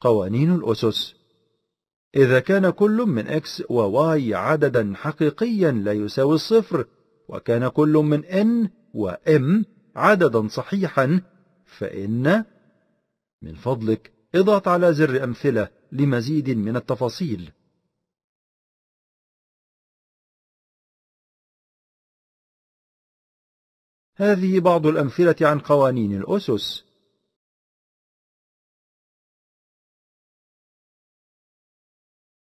قوانين الأسس إذا كان كل من و Y عددا حقيقيا لا يساوي الصفر وكان كل من و M عددا صحيحا فإن من فضلك اضغط على زر أمثلة لمزيد من التفاصيل هذه بعض الأمثلة عن قوانين الأسس